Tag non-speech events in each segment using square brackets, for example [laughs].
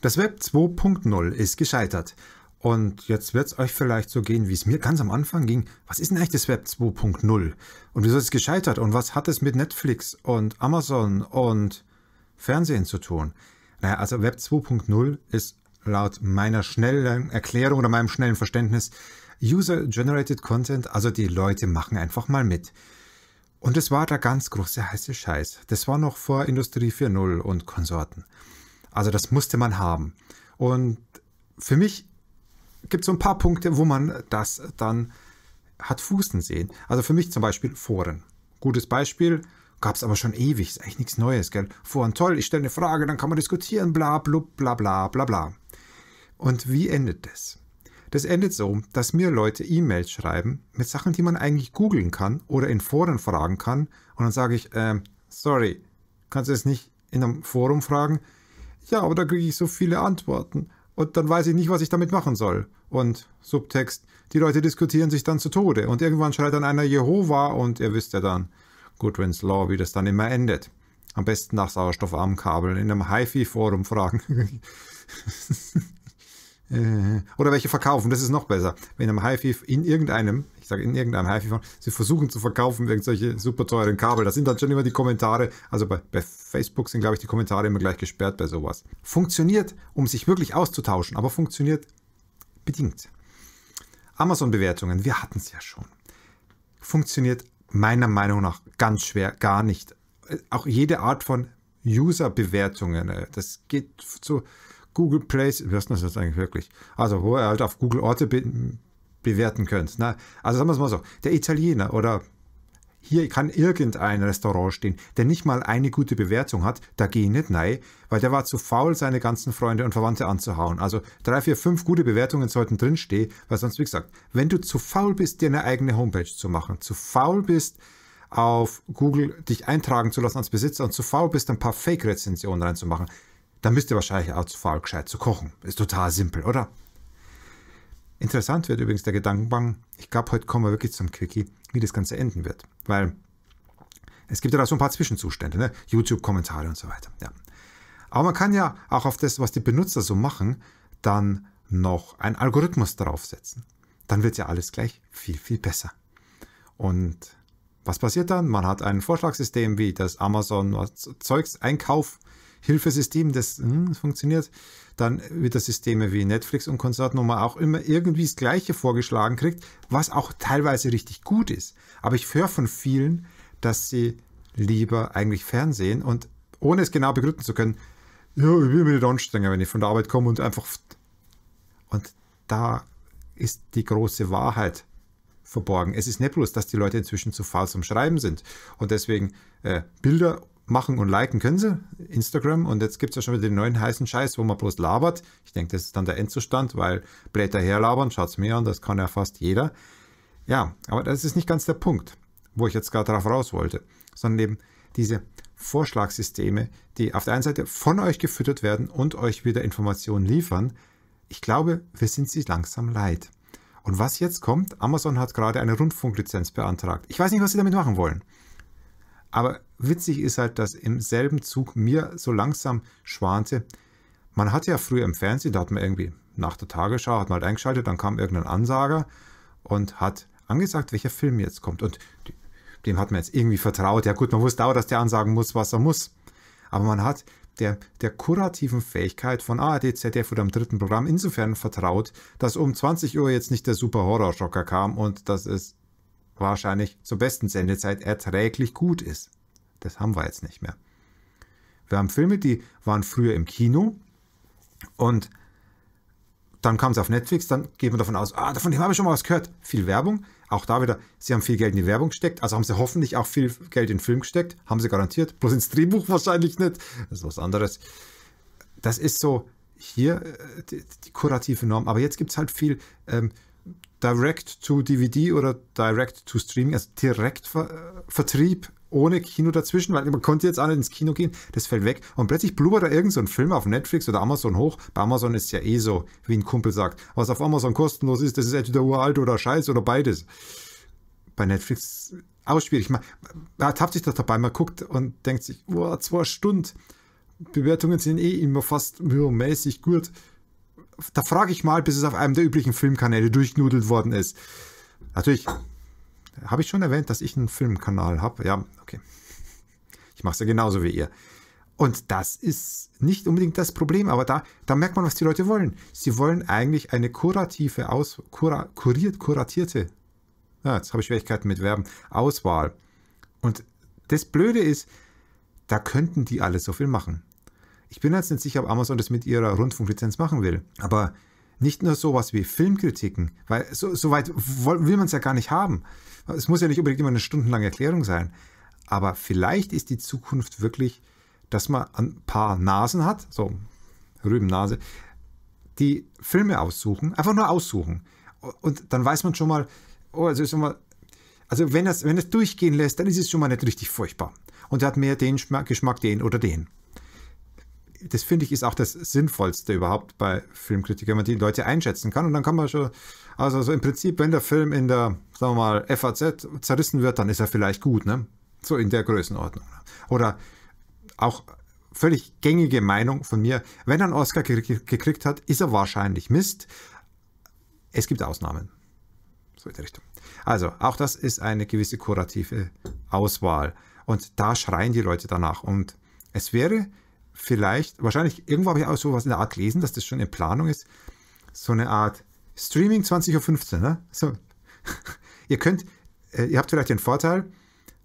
Das Web 2.0 ist gescheitert. Und jetzt wird es euch vielleicht so gehen, wie es mir ganz am Anfang ging. Was ist denn eigentlich das Web 2.0? Und wieso ist es gescheitert? Und was hat es mit Netflix und Amazon und Fernsehen zu tun? Naja, also Web 2.0 ist laut meiner schnellen Erklärung oder meinem schnellen Verständnis User-Generated Content, also die Leute machen einfach mal mit. Und es war der ganz große heiße Scheiß. Das war noch vor Industrie 4.0 und Konsorten. Also das musste man haben. Und für mich gibt es so ein paar Punkte, wo man das dann hat fußen sehen. Also für mich zum Beispiel Foren. Gutes Beispiel, gab es aber schon ewig, ist eigentlich nichts Neues, gell? Foren toll, ich stelle eine Frage, dann kann man diskutieren, bla blub, bla bla bla bla. Und wie endet das? Das endet so, dass mir Leute E-Mails schreiben mit Sachen, die man eigentlich googeln kann oder in Foren fragen kann. Und dann sage ich, ähm, sorry, kannst du es nicht in einem Forum fragen? ja, aber da kriege ich so viele Antworten und dann weiß ich nicht, was ich damit machen soll. Und Subtext, die Leute diskutieren sich dann zu Tode und irgendwann schreit dann einer Jehova und ihr wisst ja dann, Goodwins Law, wie das dann immer endet. Am besten nach sauerstoffarmen Kabeln in einem HiFi-Forum fragen. [laughs] Äh, oder welche verkaufen, das ist noch besser. In einem HiFi, in irgendeinem, ich sage in irgendeinem HiFi-Forum, sie versuchen zu verkaufen wegen irgendwelche super teuren Kabel. Das sind dann schon immer die Kommentare. Also bei, bei Facebook sind, glaube ich, die Kommentare immer gleich gesperrt bei sowas. Funktioniert, um sich wirklich auszutauschen, aber funktioniert bedingt. Amazon-Bewertungen, wir hatten es ja schon. Funktioniert meiner Meinung nach ganz schwer, gar nicht. Auch jede Art von User-Bewertungen, äh, das geht zu Google Place, was ist das jetzt eigentlich wirklich? Also, wo er halt auf Google Orte bewerten könnt. Na, ne? also sagen wir es mal so, der Italiener oder hier kann irgendein Restaurant stehen, der nicht mal eine gute Bewertung hat, da gehe ich nicht nein, weil der war zu faul, seine ganzen Freunde und Verwandte anzuhauen. Also drei, vier, fünf gute Bewertungen sollten drinstehen, weil sonst, wie gesagt, wenn du zu faul bist, dir eine eigene Homepage zu machen, zu faul bist, auf Google dich eintragen zu lassen als Besitzer und zu faul bist, ein paar Fake-Rezensionen reinzumachen, dann bist du wahrscheinlich auch zu faul, gescheit zu kochen. Ist total simpel, oder? Interessant wird übrigens der Gedankenbank, ich glaube, heute kommen wir wirklich zum Quickie, wie das Ganze enden wird. Weil es gibt ja da so ein paar Zwischenzustände, ne? YouTube-Kommentare und so weiter. Ja. Aber man kann ja auch auf das, was die Benutzer so machen, dann noch einen Algorithmus draufsetzen. Dann wird ja alles gleich viel, viel besser. Und was passiert dann? Man hat ein Vorschlagssystem wie das Amazon Zeugs Einkauf Hilfesystem, das, hm, funktioniert. Dann wieder Systeme wie Netflix und Konsorten, wo man auch immer irgendwie das Gleiche vorgeschlagen kriegt, was auch teilweise richtig gut ist. Aber ich höre von vielen, dass sie lieber eigentlich Fernsehen und ohne es genau begründen zu können, ja, ich will mich nicht anstrengen, wenn ich von der Arbeit komme und einfach. Und da ist die große Wahrheit verborgen. Es ist nicht bloß, dass die Leute inzwischen zu faul zum Schreiben sind und deswegen äh, Bilder machen und liken können sie, Instagram. Und jetzt gibt es ja schon wieder den neuen heißen Scheiß, wo man bloß labert. Ich denke, das ist dann der Endzustand, weil Blätter herlabern, schaut es mir an, das kann ja fast jeder. Ja, aber das ist nicht ganz der Punkt, wo ich jetzt gerade drauf raus wollte, sondern eben diese Vorschlagssysteme, die auf der einen Seite von euch gefüttert werden und euch wieder Informationen liefern. Ich glaube, wir sind sie langsam leid. Und was jetzt kommt, Amazon hat gerade eine Rundfunklizenz beantragt. Ich weiß nicht, was sie damit machen wollen. Aber witzig ist halt, dass im selben Zug mir so langsam schwante, man hatte ja früher im Fernsehen, da hat man irgendwie nach der Tagesschau, hat man halt eingeschaltet, dann kam irgendein Ansager und hat angesagt, welcher Film jetzt kommt. Und dem hat man jetzt irgendwie vertraut. Ja gut, man wusste auch, dass der ansagen muss, was er muss. Aber man hat der, der kurativen Fähigkeit von ARD, ZDF oder dem dritten Programm insofern vertraut, dass um 20 Uhr jetzt nicht der super Horrorschocker kam und dass es wahrscheinlich zur besten Sendezeit erträglich gut ist. Das haben wir jetzt nicht mehr. Wir haben Filme, die waren früher im Kino und dann kam es auf Netflix, dann geht man davon aus, ah, davon habe ich schon mal was gehört. Viel Werbung. Auch da wieder, sie haben viel Geld in die Werbung gesteckt, also haben sie hoffentlich auch viel Geld in den Film gesteckt, haben sie garantiert. Bloß ins Drehbuch wahrscheinlich nicht. Das ist was anderes. Das ist so hier äh, die, die kurative Norm. Aber jetzt gibt es halt viel ähm, Direct to DVD oder Direct to Streaming, also Direktvertrieb äh, ohne Kino dazwischen, weil man konnte jetzt auch nicht ins Kino gehen, das fällt weg. Und plötzlich blubbert da irgendein so Film auf Netflix oder Amazon hoch. Bei Amazon ist es ja eh so, wie ein Kumpel sagt. Was auf Amazon kostenlos ist, das ist entweder uralt oder scheiß oder beides. Bei Netflix auch schwierig. Man, man tappt sich das dabei, man guckt und denkt sich, boah, zwei Stunden. Bewertungen sind eh immer fast mäßig gut da frage ich mal, bis es auf einem der üblichen Filmkanäle durchgenudelt worden ist. Natürlich habe ich schon erwähnt, dass ich einen Filmkanal habe. Ja, okay. Ich mache es ja genauso wie ihr. Und das ist nicht unbedingt das Problem, aber da, da merkt man, was die Leute wollen. Sie wollen eigentlich eine kurative, aus, kura, kuriert, kuratierte, ja, jetzt habe ich Schwierigkeiten mit Verben, Auswahl. Und das Blöde ist, da könnten die alle so viel machen. Ich bin jetzt nicht sicher, ob Amazon das mit ihrer Rundfunklizenz machen will. Aber nicht nur sowas wie Filmkritiken, weil so, so weit will man es ja gar nicht haben. Es muss ja nicht unbedingt immer eine stundenlange Erklärung sein. Aber vielleicht ist die Zukunft wirklich, dass man ein paar Nasen hat, so Rübennase, die Filme aussuchen, einfach nur aussuchen. Und dann weiß man schon mal, oh, also ist schon mal, also wenn das, wenn das durchgehen lässt, dann ist es schon mal nicht richtig furchtbar. Und hat mehr den Geschmack, den oder den das finde ich ist auch das Sinnvollste überhaupt bei Filmkritikern, wenn man die Leute einschätzen kann. Und dann kann man schon, also, also im Prinzip, wenn der Film in der, sagen wir mal, FAZ zerrissen wird, dann ist er vielleicht gut, ne? So in der Größenordnung. Oder auch völlig gängige Meinung von mir, wenn er einen Oscar gekriegt hat, ist er wahrscheinlich Mist. Es gibt Ausnahmen. So in der Richtung. Also, auch das ist eine gewisse kurative Auswahl. Und da schreien die Leute danach. Und es wäre vielleicht, wahrscheinlich, irgendwo habe ich auch so was in der Art gelesen, dass das schon in Planung ist. So eine Art Streaming 20.15 Uhr, ne? So. [laughs] ihr könnt, äh, ihr habt vielleicht den Vorteil,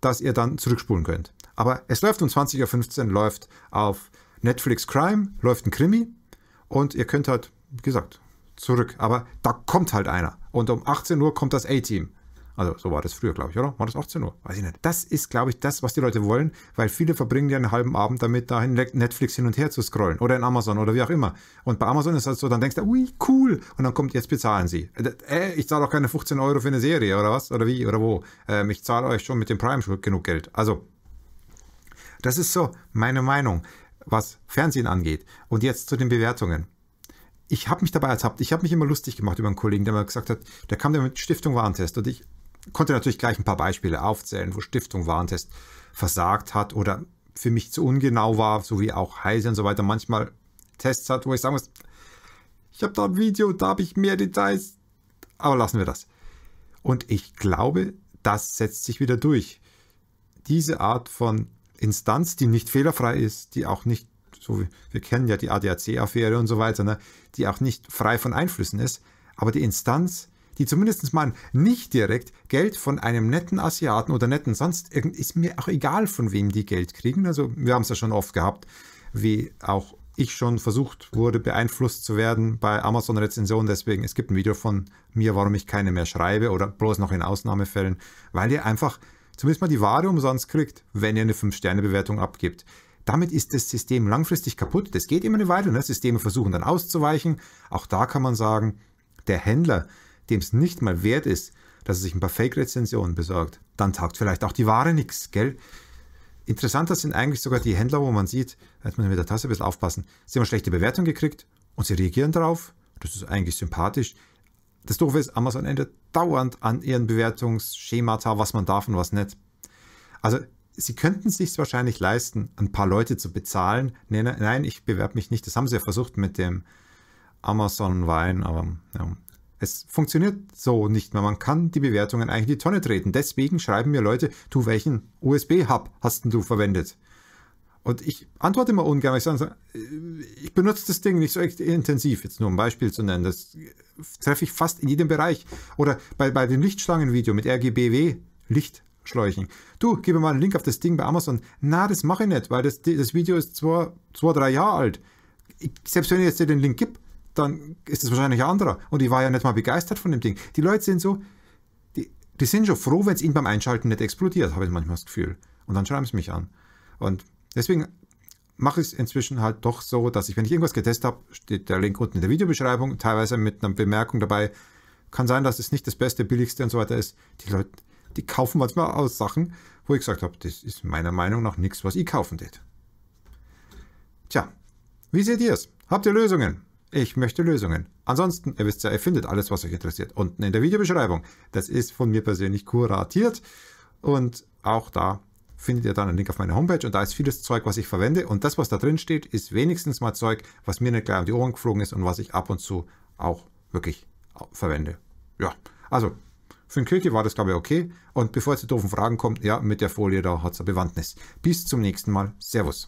dass ihr dann zurückspulen könnt. Aber es läuft um 20.15 Uhr, läuft auf Netflix Crime, läuft ein Krimi und ihr könnt halt, wie gesagt, zurück. Aber da kommt halt einer. Und um 18 Uhr kommt das A-Team. Also so war das früher, glaube ich, oder? War das 18 Uhr? Weiß ich nicht. Das ist, glaube ich, das, was die Leute wollen, weil viele verbringen ja einen halben Abend damit, dahin Netflix hin und her zu scrollen oder in Amazon oder wie auch immer. Und bei Amazon ist das so, dann denkst du, ui, cool. Und dann kommt, jetzt bezahlen sie. Äh, äh ich zahle auch keine 15 Euro für eine Serie oder was? Oder wie? Oder wo? Ähm, ich zahle euch schon mit dem Prime genug Geld. Also, das ist so meine Meinung, was Fernsehen angeht. Und jetzt zu den Bewertungen ich habe mich dabei ertappt. Ich habe mich immer lustig gemacht über einen Kollegen, der mal gesagt hat, der kam da mit Stiftung Warentest und ich konnte natürlich gleich ein paar Beispiele aufzählen, wo Stiftung Warentest versagt hat oder für mich zu ungenau war, so wie auch Heise und so weiter manchmal Tests hat, wo ich sagen muss, ich habe da ein Video, da habe ich mehr Details, aber lassen wir das. Und ich glaube, das setzt sich wieder durch. Diese Art von Instanz, die nicht fehlerfrei ist, die auch nicht, so wie, wir kennen ja die ADAC-Affäre und so weiter, ne, die auch nicht frei von Einflüssen ist, aber die Instanz, die zumindest mal nicht direkt Geld von einem netten Asiaten oder netten sonst irgend, ist mir auch egal, von wem die Geld kriegen. Also wir haben es ja schon oft gehabt, wie auch ich schon versucht wurde, beeinflusst zu werden bei Amazon-Rezensionen. Deswegen, es gibt ein Video von mir, warum ich keine mehr schreibe oder bloß noch in Ausnahmefällen, weil ihr einfach zumindest mal die Ware umsonst kriegt, wenn ihr eine 5-Sterne-Bewertung abgibt. Damit ist das System langfristig kaputt. Das geht immer eine Weile. Ne? Systeme versuchen dann auszuweichen. Auch da kann man sagen, der Händler, dem es nicht mal wert ist, dass er sich ein paar Fake-Rezensionen besorgt, dann taugt vielleicht auch die Ware nichts, gell? Interessanter sind eigentlich sogar die Händler, wo man sieht, jetzt muss man mit der Tasse ein bisschen aufpassen, sie haben eine schlechte Bewertung gekriegt und sie reagieren darauf. Das ist eigentlich sympathisch. Das Doofe ist, Amazon ändert dauernd an ihren Bewertungsschemata, was man darf und was nicht. Also sie könnten es sich wahrscheinlich leisten, ein paar Leute zu bezahlen. Nee, ne, nein, ich bewerbe mich nicht. Das haben sie ja versucht mit dem Amazon-Wein, aber ja, es funktioniert so nicht mehr. Man kann die Bewertungen eigentlich in die Tonne treten. Deswegen schreiben mir Leute, du welchen USB-Hub hast denn du verwendet? Und ich antworte immer ungern. Ich, sage, ich benutze das Ding nicht so intensiv, jetzt nur um ein Beispiel zu nennen. Das treffe ich fast in jedem Bereich. Oder bei, bei dem Lichtschlangenvideo mit RGBW, Lichtschläuchen. Du, gib mir mal einen Link auf das Ding bei Amazon. Na, das mache ich nicht, weil das, das Video ist zwar zwei, drei Jahre alt. Ich, selbst wenn ich jetzt dir den Link gebe, dann ist es wahrscheinlich ein anderer. Und ich war ja nicht mal begeistert von dem Ding. Die Leute sind so, die, die sind schon froh, wenn es ihnen beim Einschalten nicht explodiert, habe ich manchmal das Gefühl. Und dann schreiben sie mich an. Und deswegen mache ich es inzwischen halt doch so, dass ich, wenn ich irgendwas getestet habe, steht der Link unten in der Videobeschreibung, teilweise mit einer Bemerkung dabei. Kann sein, dass es nicht das Beste, Billigste und so weiter ist. Die Leute, die kaufen manchmal aus Sachen, wo ich gesagt habe, das ist meiner Meinung nach nichts, was ich kaufen tät. Tja, wie seht ihr es? Habt ihr Lösungen? Ich möchte Lösungen. Ansonsten, ihr wisst ja, ihr findet alles, was euch interessiert, unten in der Videobeschreibung. Das ist von mir persönlich kuratiert und auch da findet ihr dann einen Link auf meine Homepage und da ist vieles Zeug, was ich verwende und das, was da drin steht, ist wenigstens mal Zeug, was mir nicht gleich um die Ohren geflogen ist und was ich ab und zu auch wirklich verwende. Ja, also für den Kirche war das, glaube ich, okay. Und bevor es zu doofen Fragen kommt, ja, mit der Folie da hat es eine Bewandtnis. Bis zum nächsten Mal. Servus.